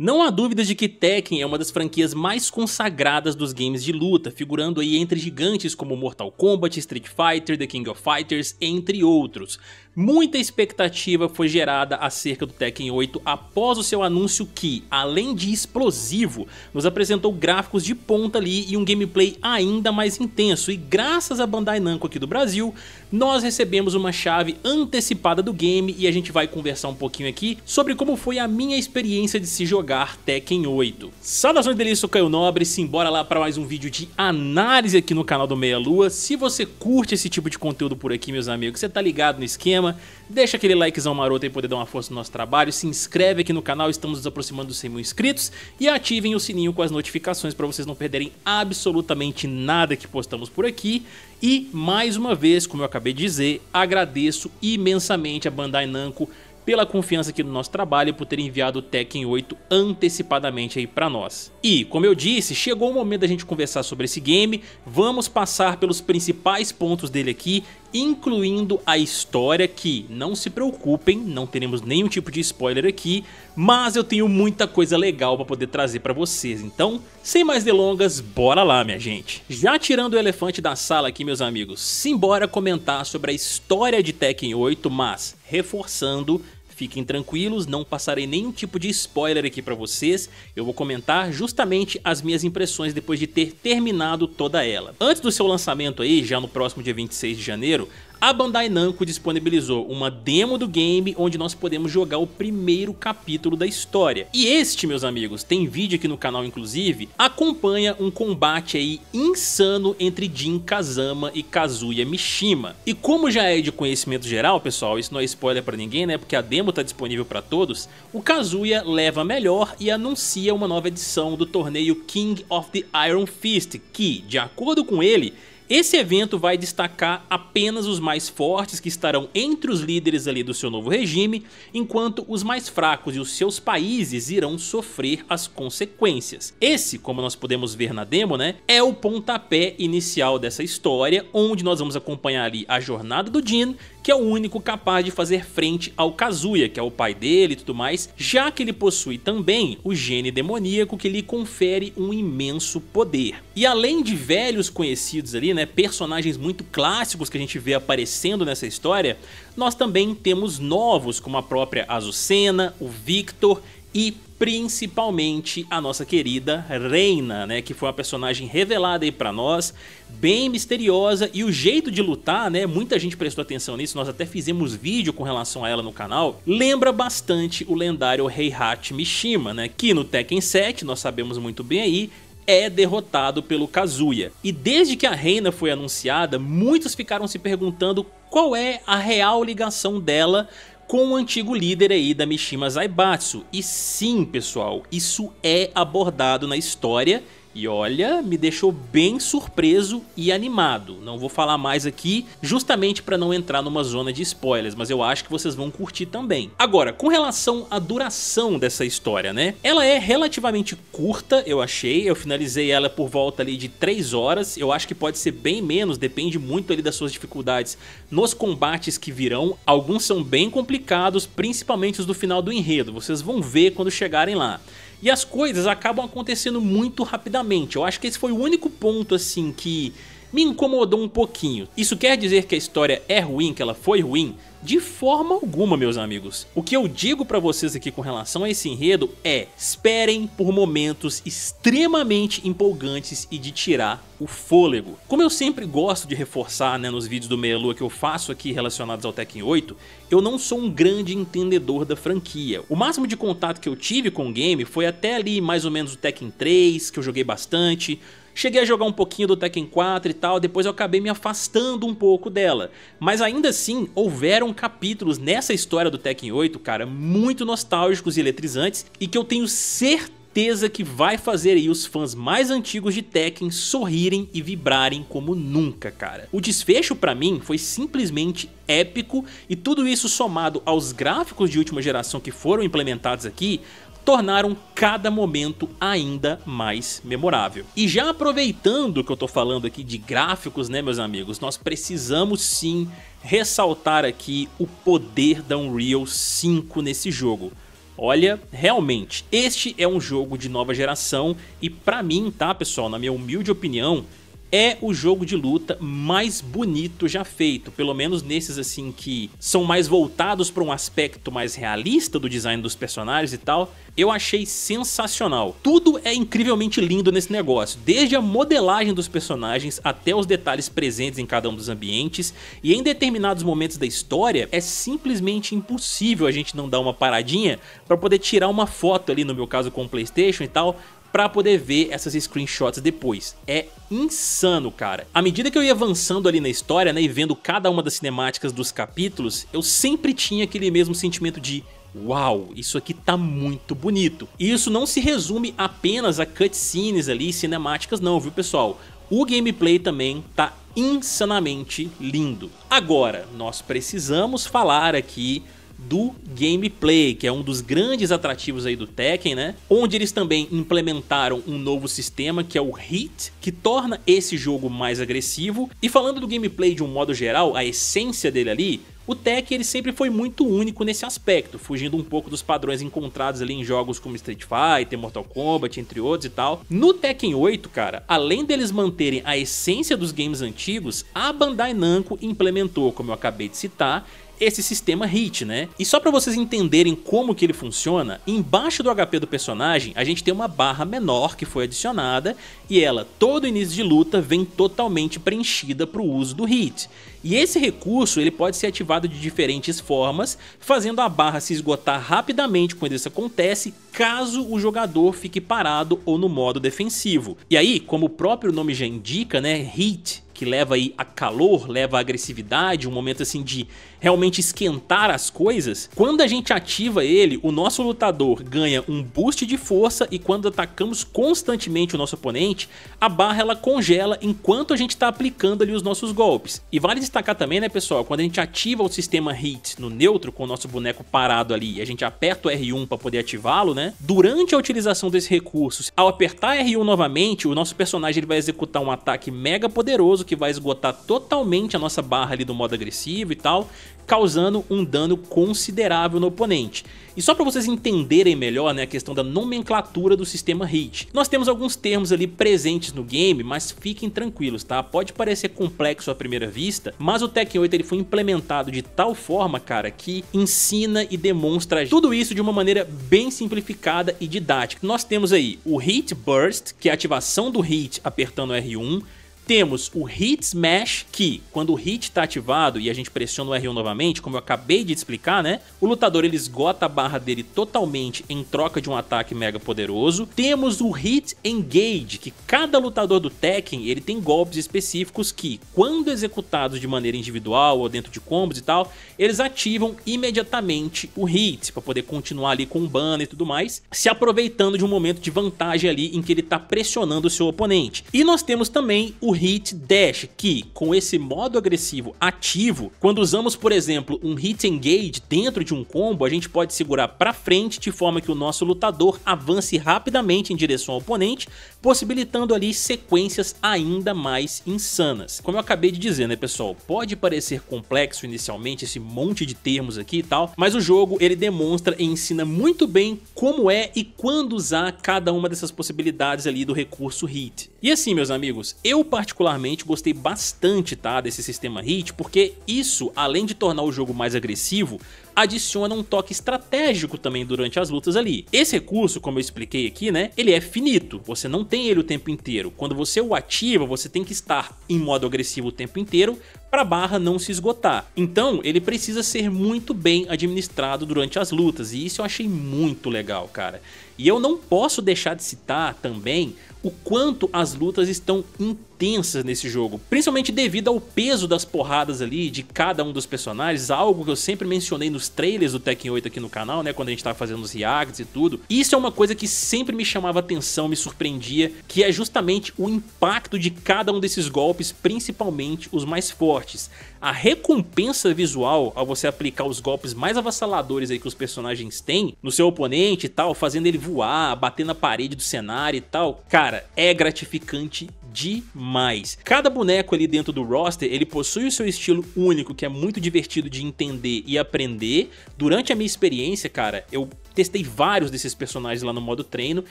Não há dúvidas de que Tekken é uma das franquias mais consagradas dos games de luta, figurando aí entre gigantes como Mortal Kombat, Street Fighter, The King of Fighters, entre outros. Muita expectativa foi gerada acerca do Tekken 8 após o seu anúncio que, além de explosivo, nos apresentou gráficos de ponta ali e um gameplay ainda mais intenso, e graças a Bandai Namco aqui do Brasil, nós recebemos uma chave antecipada do game e a gente vai conversar um pouquinho aqui sobre como foi a minha experiência de se jogar jogar Tekken 8. Saudações delícia, Caio Nobre, simbora lá para mais um vídeo de análise aqui no canal do Meia Lua. Se você curte esse tipo de conteúdo por aqui, meus amigos, você tá ligado no esquema, deixa aquele likezão maroto aí poder dar uma força no nosso trabalho, se inscreve aqui no canal, estamos nos aproximando dos 100 mil inscritos e ativem o sininho com as notificações para vocês não perderem absolutamente nada que postamos por aqui. E mais uma vez, como eu acabei de dizer, agradeço imensamente a Bandai Namco pela confiança aqui no nosso trabalho e por ter enviado o Tekken 8 antecipadamente aí para nós. E, como eu disse, chegou o momento da gente conversar sobre esse game, vamos passar pelos principais pontos dele aqui, incluindo a história que, não se preocupem, não teremos nenhum tipo de spoiler aqui, mas eu tenho muita coisa legal para poder trazer para vocês, então, sem mais delongas, bora lá minha gente. Já tirando o elefante da sala aqui meus amigos, simbora comentar sobre a história de Tekken 8, mas, reforçando, Fiquem tranquilos, não passarei nenhum tipo de spoiler aqui para vocês, eu vou comentar justamente as minhas impressões depois de ter terminado toda ela. Antes do seu lançamento aí, já no próximo dia 26 de janeiro, a Bandai Namco disponibilizou uma demo do game onde nós podemos jogar o primeiro capítulo da história. E este, meus amigos, tem vídeo aqui no canal inclusive, acompanha um combate aí insano entre Jin Kazama e Kazuya Mishima. E como já é de conhecimento geral, pessoal, isso não é spoiler para ninguém, né? Porque a demo tá disponível para todos. O Kazuya leva melhor e anuncia uma nova edição do torneio King of the Iron Fist, que, de acordo com ele, esse evento vai destacar apenas os mais fortes que estarão entre os líderes ali do seu novo regime, enquanto os mais fracos e os seus países irão sofrer as consequências. Esse, como nós podemos ver na demo, né, é o pontapé inicial dessa história, onde nós vamos acompanhar ali a jornada do Jin que é o único capaz de fazer frente ao Kazuya, que é o pai dele e tudo mais, já que ele possui também o gene demoníaco que lhe confere um imenso poder. E além de velhos conhecidos ali, né, personagens muito clássicos que a gente vê aparecendo nessa história, nós também temos novos como a própria Azucena, o Victor e principalmente a nossa querida Reina, né, que foi uma personagem revelada aí para nós, bem misteriosa e o jeito de lutar, né, muita gente prestou atenção nisso, nós até fizemos vídeo com relação a ela no canal, lembra bastante o lendário Heihachi Mishima, né, que no Tekken 7, nós sabemos muito bem aí, é derrotado pelo Kazuya. E desde que a Reina foi anunciada, muitos ficaram se perguntando qual é a real ligação dela com o antigo líder aí da Mishima Zaibatsu. E sim, pessoal, isso é abordado na história e olha, me deixou bem surpreso e animado. Não vou falar mais aqui, justamente para não entrar numa zona de spoilers, mas eu acho que vocês vão curtir também. Agora, com relação à duração dessa história, né? Ela é relativamente curta, eu achei. Eu finalizei ela por volta ali de 3 horas. Eu acho que pode ser bem menos, depende muito ali das suas dificuldades nos combates que virão. Alguns são bem complicados, principalmente os do final do enredo. Vocês vão ver quando chegarem lá e as coisas acabam acontecendo muito rapidamente. Eu acho que esse foi o único ponto assim que me incomodou um pouquinho. Isso quer dizer que a história é ruim, que ela foi ruim? De forma alguma, meus amigos. O que eu digo para vocês aqui com relação a esse enredo é: esperem por momentos extremamente empolgantes e de tirar o fôlego. Como eu sempre gosto de reforçar né, nos vídeos do Meia Lua que eu faço aqui relacionados ao Tekken 8, eu não sou um grande entendedor da franquia. O máximo de contato que eu tive com o game foi até ali mais ou menos o Tekken 3, que eu joguei bastante, Cheguei a jogar um pouquinho do Tekken 4 e tal, depois eu acabei me afastando um pouco dela. Mas ainda assim, houveram capítulos nessa história do Tekken 8, cara, muito nostálgicos e eletrizantes, e que eu tenho certeza que vai fazer aí os fãs mais antigos de Tekken sorrirem e vibrarem como nunca, cara. O desfecho para mim foi simplesmente épico e tudo isso somado aos gráficos de última geração que foram implementados aqui, tornaram cada momento ainda mais memorável. E já aproveitando que eu tô falando aqui de gráficos, né, meus amigos, nós precisamos sim ressaltar aqui o poder da Unreal 5 nesse jogo. Olha, realmente, este é um jogo de nova geração e para mim, tá, pessoal, na minha humilde opinião, é o jogo de luta mais bonito já feito, pelo menos nesses assim que são mais voltados para um aspecto mais realista do design dos personagens e tal. Eu achei sensacional. Tudo é incrivelmente lindo nesse negócio, desde a modelagem dos personagens até os detalhes presentes em cada um dos ambientes, e em determinados momentos da história é simplesmente impossível a gente não dar uma paradinha para poder tirar uma foto ali, no meu caso com o PlayStation e tal, para poder ver essas screenshots depois. É insano, cara. À medida que eu ia avançando ali na história, né, e vendo cada uma das cinemáticas dos capítulos, eu sempre tinha aquele mesmo sentimento de Uau, isso aqui tá muito bonito. E isso não se resume apenas a cutscenes ali, cinemáticas não, viu pessoal? O gameplay também tá insanamente lindo. Agora, nós precisamos falar aqui do gameplay, que é um dos grandes atrativos aí do Tekken, né? Onde eles também implementaram um novo sistema que é o Hit, que torna esse jogo mais agressivo. E falando do gameplay de um modo geral, a essência dele ali, o Tekken ele sempre foi muito único nesse aspecto, fugindo um pouco dos padrões encontrados ali em jogos como Street Fighter, Mortal Kombat, entre outros e tal. No Tekken 8, cara, além deles manterem a essência dos games antigos, a Bandai Namco implementou, como eu acabei de citar, esse sistema HIT, né? E só para vocês entenderem como que ele funciona, embaixo do HP do personagem a gente tem uma barra menor que foi adicionada e ela, todo início de luta, vem totalmente preenchida para o uso do HIT. E esse recurso ele pode ser ativado de diferentes formas, fazendo a barra se esgotar rapidamente quando isso acontece, caso o jogador fique parado ou no modo defensivo. E aí, como o próprio nome já indica, né, hit, que leva aí a calor, leva a agressividade, um momento assim de realmente esquentar as coisas, quando a gente ativa ele, o nosso lutador ganha um boost de força e quando atacamos constantemente o nosso oponente, a barra ela congela enquanto a gente está aplicando ali os nossos golpes. E vale destacar também, né pessoal, quando a gente ativa o sistema Hit no neutro com o nosso boneco parado ali e a gente aperta o R1 para poder ativá-lo, né? Durante a utilização desse recurso, ao apertar R1 novamente, o nosso personagem ele vai executar um ataque mega poderoso que vai esgotar totalmente a nossa barra ali do modo agressivo e tal, causando um dano considerável no oponente. E só para vocês entenderem melhor né, a questão da nomenclatura do sistema HIT. Nós temos alguns termos ali presentes no game, mas fiquem tranquilos, tá? Pode parecer complexo à primeira vista, mas o Tekken 8 ele foi implementado de tal forma, cara, que ensina e demonstra tudo isso de uma maneira bem simplificada e didática. Nós temos aí o Hit Burst, que é a ativação do Hit apertando R1, temos o Hit Smash, que quando o Hit está ativado e a gente pressiona o R1 novamente, como eu acabei de explicar, né? O lutador ele esgota a barra dele totalmente em troca de um ataque mega poderoso. Temos o Hit Engage, que cada lutador do Tekken ele tem golpes específicos que, quando executados de maneira individual ou dentro de combos e tal, eles ativam imediatamente o Hit para poder continuar ali com o banner e tudo mais, se aproveitando de um momento de vantagem ali em que ele está pressionando o seu oponente. E nós temos também o hit dash, que, com esse modo agressivo ativo, quando usamos, por exemplo, um hit engage dentro de um combo, a gente pode segurar para frente de forma que o nosso lutador avance rapidamente em direção ao oponente, possibilitando ali sequências ainda mais insanas. Como eu acabei de dizer, né, pessoal, pode parecer complexo inicialmente esse monte de termos aqui e tal, mas o jogo ele demonstra e ensina muito bem como é e quando usar cada uma dessas possibilidades ali do recurso hit. E assim, meus amigos, eu particularmente gostei bastante tá, desse sistema hit, porque isso, além de tornar o jogo mais agressivo, adiciona um toque estratégico também durante as lutas ali. Esse recurso, como eu expliquei aqui, né, ele é finito, você não tem ele o tempo inteiro. Quando você o ativa, você tem que estar em modo agressivo o tempo inteiro para a barra não se esgotar. Então, ele precisa ser muito bem administrado durante as lutas, e isso eu achei muito legal, cara. E eu não posso deixar de citar também o quanto as lutas estão intensas tensas nesse jogo, principalmente devido ao peso das porradas ali de cada um dos personagens, algo que eu sempre mencionei nos trailers do Tekken 8 aqui no canal, né, quando a gente tava fazendo os reacts e tudo. Isso é uma coisa que sempre me chamava atenção, me surpreendia, que é justamente o impacto de cada um desses golpes, principalmente os mais fortes. A recompensa visual ao você aplicar os golpes mais avassaladores aí que os personagens têm no seu oponente e tal, fazendo ele voar, bater na parede do cenário e tal, cara, é gratificante demais. Cada boneco ali dentro do roster, ele possui o seu estilo único, que é muito divertido de entender e aprender. Durante a minha experiência, cara, eu testei vários desses personagens lá no modo treino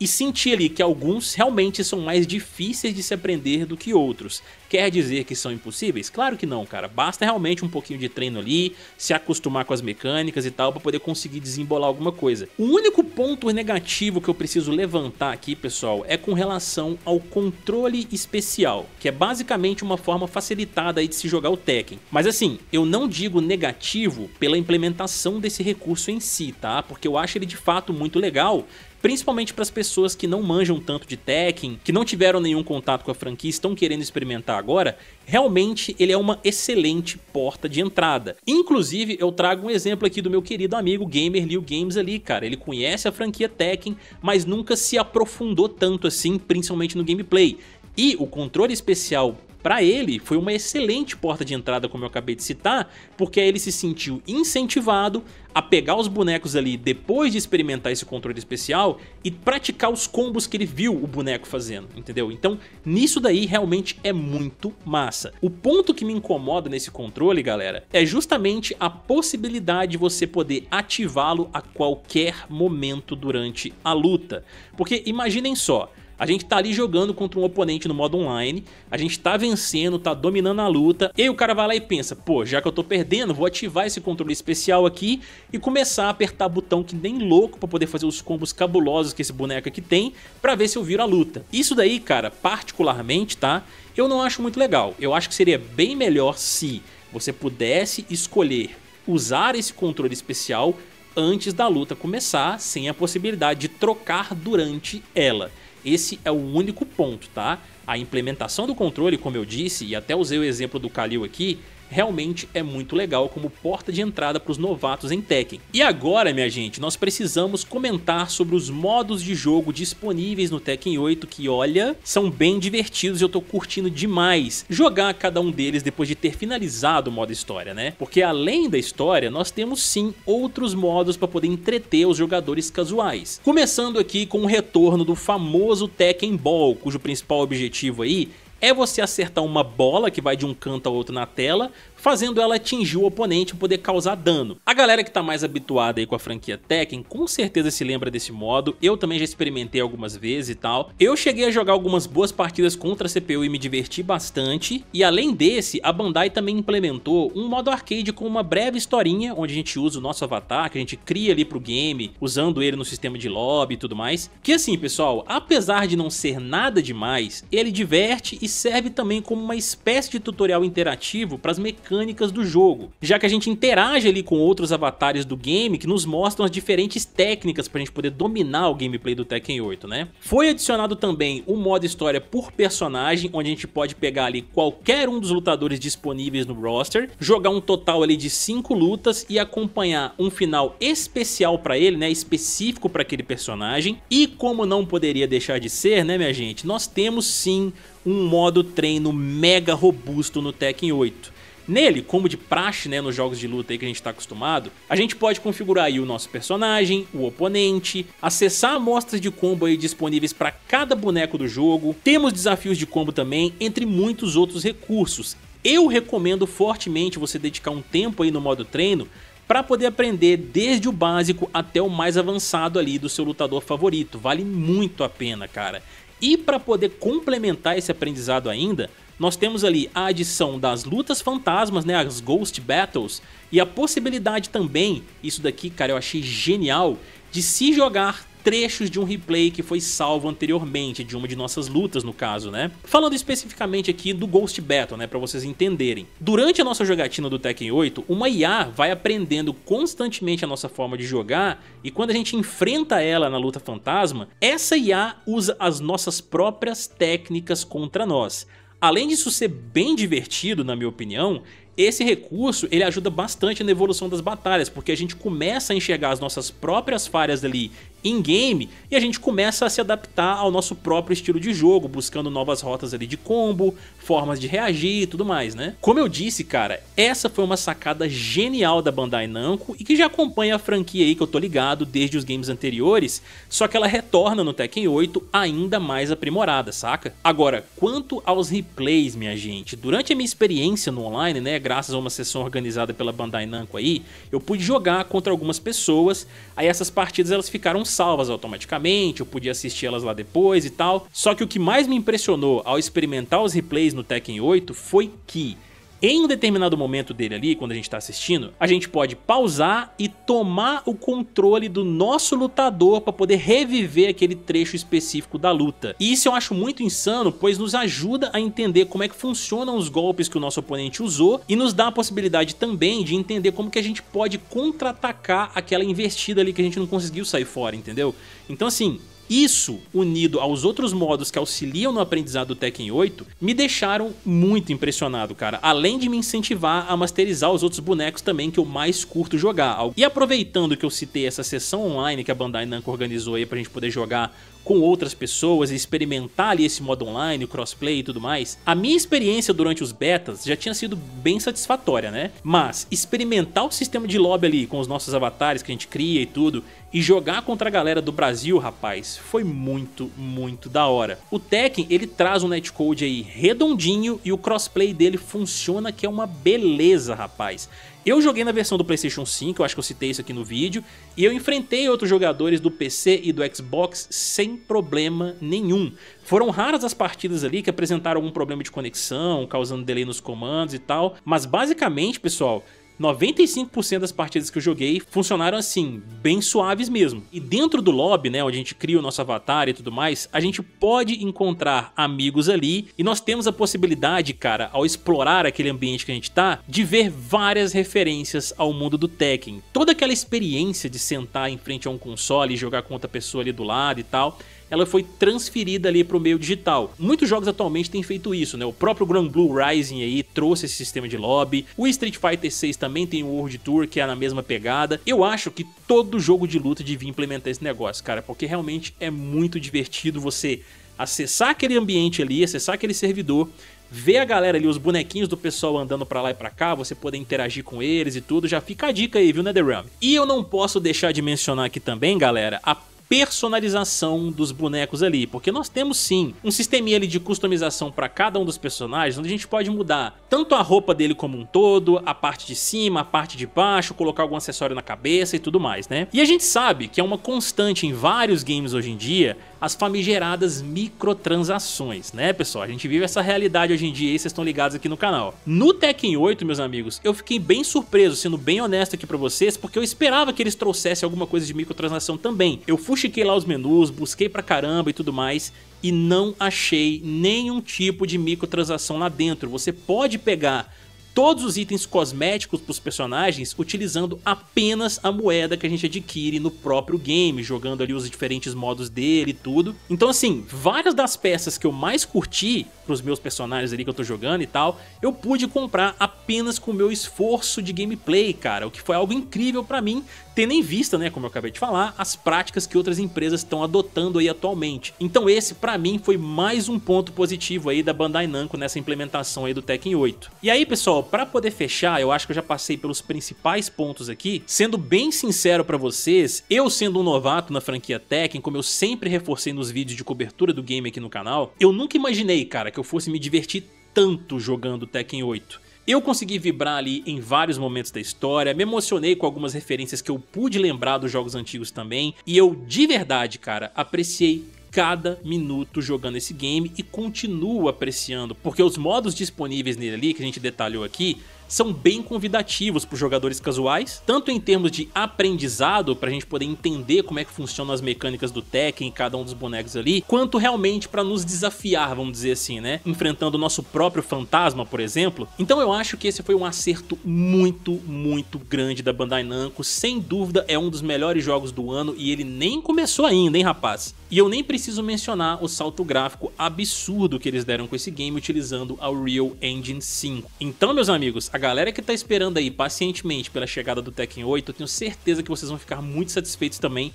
e senti ali que alguns realmente são mais difíceis de se aprender do que outros. Quer dizer que são impossíveis? Claro que não, cara. Basta realmente um pouquinho de treino ali, se acostumar com as mecânicas e tal para poder conseguir desembolar alguma coisa. O único ponto negativo que eu preciso levantar aqui, pessoal, é com relação ao controle especial, que é basicamente uma forma facilitada aí de se jogar o Tekken. Mas assim, eu não digo negativo pela implementação desse recurso em si, tá? Porque eu acho ele de fato muito legal principalmente para as pessoas que não manjam tanto de Tekken, que não tiveram nenhum contato com a franquia, estão querendo experimentar agora, realmente ele é uma excelente porta de entrada. Inclusive, eu trago um exemplo aqui do meu querido amigo Gamer Liu Games ali, cara. Ele conhece a franquia Tekken, mas nunca se aprofundou tanto assim, principalmente no gameplay. E o controle especial para ele, foi uma excelente porta de entrada, como eu acabei de citar, porque ele se sentiu incentivado a pegar os bonecos ali depois de experimentar esse controle especial e praticar os combos que ele viu o boneco fazendo, entendeu? Então, nisso daí realmente é muito massa. O ponto que me incomoda nesse controle, galera, é justamente a possibilidade de você poder ativá-lo a qualquer momento durante a luta. Porque imaginem só, a gente tá ali jogando contra um oponente no modo online, a gente tá vencendo, tá dominando a luta, e aí o cara vai lá e pensa, pô, já que eu tô perdendo, vou ativar esse controle especial aqui e começar a apertar botão que nem louco pra poder fazer os combos cabulosos que esse boneco aqui tem, pra ver se eu viro a luta. Isso daí, cara, particularmente, tá? Eu não acho muito legal. Eu acho que seria bem melhor se você pudesse escolher usar esse controle especial antes da luta começar, sem a possibilidade de trocar durante ela. Esse é o único ponto, tá? A implementação do controle, como eu disse, e até usei o exemplo do Kalil aqui, realmente é muito legal como porta de entrada para os novatos em Tekken. E agora, minha gente, nós precisamos comentar sobre os modos de jogo disponíveis no Tekken 8 que, olha, são bem divertidos e eu estou curtindo demais jogar cada um deles depois de ter finalizado o modo história, né? Porque além da história, nós temos sim outros modos para poder entreter os jogadores casuais. Começando aqui com o retorno do famoso Tekken Ball, cujo principal objetivo aí é você acertar uma bola que vai de um canto ao outro na tela, fazendo ela atingir o oponente e poder causar dano. A galera que tá mais habituada aí com a franquia Tekken com certeza se lembra desse modo, eu também já experimentei algumas vezes e tal. Eu cheguei a jogar algumas boas partidas contra a CPU e me diverti bastante, e além desse, a Bandai também implementou um modo arcade com uma breve historinha, onde a gente usa o nosso avatar, que a gente cria ali pro game, usando ele no sistema de lobby e tudo mais. Que assim, pessoal, apesar de não ser nada demais, ele diverte e serve também como uma espécie de tutorial interativo para as mecânicas mecânicas do jogo, já que a gente interage ali com outros avatares do game que nos mostram as diferentes técnicas para a gente poder dominar o gameplay do Tekken 8, né? Foi adicionado também o modo história por personagem, onde a gente pode pegar ali qualquer um dos lutadores disponíveis no roster, jogar um total ali de 5 lutas e acompanhar um final especial para ele, né, específico para aquele personagem. E como não poderia deixar de ser, né, minha gente, nós temos sim um modo treino mega robusto no Tekken 8 Nele, como de praxe né, nos jogos de luta aí que a gente está acostumado, a gente pode configurar aí o nosso personagem, o oponente, acessar amostras de combo aí disponíveis para cada boneco do jogo, temos desafios de combo também, entre muitos outros recursos. Eu recomendo fortemente você dedicar um tempo aí no modo treino para poder aprender desde o básico até o mais avançado ali do seu lutador favorito, vale muito a pena, cara. E para poder complementar esse aprendizado ainda, nós temos ali a adição das lutas fantasmas, né, as Ghost Battles, e a possibilidade também, isso daqui, cara, eu achei genial, de se jogar trechos de um replay que foi salvo anteriormente, de uma de nossas lutas no caso, né? Falando especificamente aqui do Ghost Battle, né, para vocês entenderem. Durante a nossa jogatina do Tekken 8, uma IA vai aprendendo constantemente a nossa forma de jogar e quando a gente enfrenta ela na luta fantasma, essa IA usa as nossas próprias técnicas contra nós. Além disso ser bem divertido, na minha opinião, esse recurso ele ajuda bastante na evolução das batalhas, porque a gente começa a enxergar as nossas próprias falhas ali in-game e a gente começa a se adaptar ao nosso próprio estilo de jogo, buscando novas rotas ali de combo, formas de reagir e tudo mais, né? Como eu disse, cara, essa foi uma sacada genial da Bandai Namco e que já acompanha a franquia aí que eu tô ligado desde os games anteriores, só que ela retorna no Tekken 8 ainda mais aprimorada, saca? Agora, quanto aos replays, minha gente, durante a minha experiência no online, né, graças a uma sessão organizada pela Bandai Namco aí, eu pude jogar contra algumas pessoas, aí essas partidas elas ficaram salvas automaticamente, eu podia assistir elas lá depois e tal. Só que o que mais me impressionou ao experimentar os replays no Tekken 8 foi que em um determinado momento dele ali, quando a gente está assistindo, a gente pode pausar e tomar o controle do nosso lutador para poder reviver aquele trecho específico da luta. E isso eu acho muito insano, pois nos ajuda a entender como é que funcionam os golpes que o nosso oponente usou e nos dá a possibilidade também de entender como que a gente pode contra-atacar aquela investida ali que a gente não conseguiu sair fora, entendeu? Então assim, isso, unido aos outros modos que auxiliam no aprendizado do Tekken 8, me deixaram muito impressionado, cara. Além de me incentivar a masterizar os outros bonecos também que eu mais curto jogar. E aproveitando que eu citei essa sessão online que a Bandai Namco organizou aí pra gente poder jogar com outras pessoas e experimentar ali esse modo online, o crossplay e tudo mais, a minha experiência durante os betas já tinha sido bem satisfatória, né? Mas experimentar o sistema de lobby ali com os nossos avatares que a gente cria e tudo, e jogar contra a galera do Brasil, rapaz, foi muito, muito da hora. O Tekken, ele traz um netcode aí redondinho e o crossplay dele funciona que é uma beleza, rapaz. Eu joguei na versão do PlayStation 5, eu acho que eu citei isso aqui no vídeo, e eu enfrentei outros jogadores do PC e do Xbox sem problema nenhum. Foram raras as partidas ali que apresentaram algum problema de conexão, causando delay nos comandos e tal, mas basicamente, pessoal, 95% das partidas que eu joguei funcionaram assim, bem suaves mesmo. E dentro do lobby, né, onde a gente cria o nosso avatar e tudo mais, a gente pode encontrar amigos ali e nós temos a possibilidade, cara, ao explorar aquele ambiente que a gente tá, de ver várias referências ao mundo do Tekken. Toda aquela experiência de sentar em frente a um console e jogar com outra pessoa ali do lado e tal, ela foi transferida ali para o meio digital. Muitos jogos atualmente têm feito isso, né? O próprio Grand Blue Rising aí trouxe esse sistema de lobby. O Street Fighter 6 também tem o World Tour, que é na mesma pegada. Eu acho que todo jogo de luta devia implementar esse negócio, cara, porque realmente é muito divertido você acessar aquele ambiente ali, acessar aquele servidor, ver a galera ali, os bonequinhos do pessoal andando para lá e para cá, você poder interagir com eles e tudo, já fica a dica aí, viu, NetherRealm? E eu não posso deixar de mencionar aqui também, galera, a personalização dos bonecos ali, porque nós temos sim um sisteminha ali de customização para cada um dos personagens, onde a gente pode mudar tanto a roupa dele como um todo, a parte de cima, a parte de baixo, colocar algum acessório na cabeça e tudo mais, né? E a gente sabe que é uma constante em vários games hoje em dia as famigeradas microtransações, né pessoal? A gente vive essa realidade hoje em dia e vocês estão ligados aqui no canal. No Tekken 8, meus amigos, eu fiquei bem surpreso, sendo bem honesto aqui pra vocês, porque eu esperava que eles trouxessem alguma coisa de microtransação também. Eu fui fuxiquei lá os menus, busquei pra caramba e tudo mais e não achei nenhum tipo de microtransação lá dentro. Você pode pegar todos os itens cosméticos para os personagens utilizando apenas a moeda que a gente adquire no próprio game, jogando ali os diferentes modos dele e tudo. Então assim, várias das peças que eu mais curti pros meus personagens ali que eu tô jogando e tal, eu pude comprar apenas com o meu esforço de gameplay, cara, o que foi algo incrível para mim, tendo em vista, né, como eu acabei de falar, as práticas que outras empresas estão adotando aí atualmente. Então esse, para mim, foi mais um ponto positivo aí da Bandai Namco nessa implementação aí do Tekken 8. E aí, pessoal, para poder fechar, eu acho que eu já passei pelos principais pontos aqui. Sendo bem sincero para vocês, eu sendo um novato na franquia Tekken, como eu sempre reforcei nos vídeos de cobertura do game aqui no canal, eu nunca imaginei, cara, que eu fosse me divertir tanto jogando Tekken 8. Eu consegui vibrar ali em vários momentos da história, me emocionei com algumas referências que eu pude lembrar dos jogos antigos também, e eu de verdade, cara, apreciei cada minuto jogando esse game e continuo apreciando, porque os modos disponíveis nele ali, que a gente detalhou aqui, são bem convidativos para os jogadores casuais, tanto em termos de aprendizado, para a gente poder entender como é que funcionam as mecânicas do Tekken em cada um dos bonecos ali, quanto realmente para nos desafiar, vamos dizer assim, né? Enfrentando o nosso próprio fantasma, por exemplo. Então eu acho que esse foi um acerto muito, muito grande da Bandai Namco, sem dúvida é um dos melhores jogos do ano e ele nem começou ainda, hein, rapaz? E eu nem preciso mencionar o salto gráfico absurdo que eles deram com esse game utilizando a Real Engine 5. Então, meus amigos, a galera que tá esperando aí pacientemente pela chegada do Tekken 8, eu tenho certeza que vocês vão ficar muito satisfeitos também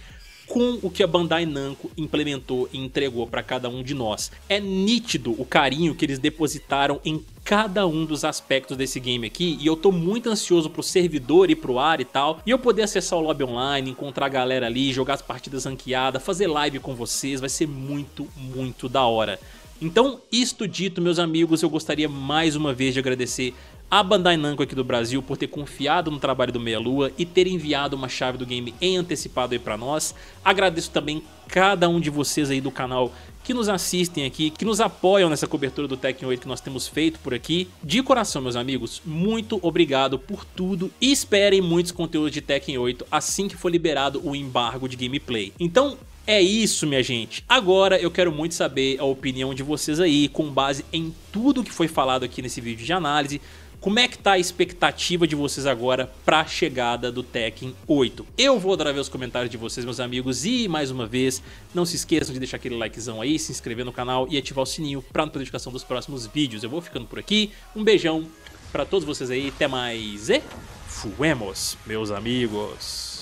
com o que a Bandai Namco implementou e entregou para cada um de nós. É nítido o carinho que eles depositaram em cada um dos aspectos desse game aqui e eu tô muito ansioso pro servidor e pro ar e tal, e eu poder acessar o lobby online, encontrar a galera ali, jogar as partidas ranqueadas, fazer live com vocês, vai ser muito, muito da hora. Então, isto dito, meus amigos, eu gostaria mais uma vez de agradecer a Bandai Namco aqui do Brasil por ter confiado no trabalho do Meia Lua e ter enviado uma chave do game em antecipado aí para nós. Agradeço também cada um de vocês aí do canal que nos assistem aqui, que nos apoiam nessa cobertura do Tekken 8 que nós temos feito por aqui. De coração, meus amigos, muito obrigado por tudo e esperem muitos conteúdos de Tekken 8 assim que for liberado o embargo de gameplay. Então, é isso, minha gente. Agora eu quero muito saber a opinião de vocês aí, com base em tudo que foi falado aqui nesse vídeo de análise, como é que tá a expectativa de vocês agora para a chegada do Tekken 8? Eu vou adorar ver os comentários de vocês, meus amigos, e mais uma vez, não se esqueçam de deixar aquele likezão aí, se inscrever no canal e ativar o sininho para não perder notificação dos próximos vídeos. Eu vou ficando por aqui, um beijão para todos vocês aí, até mais e fuemos, meus amigos.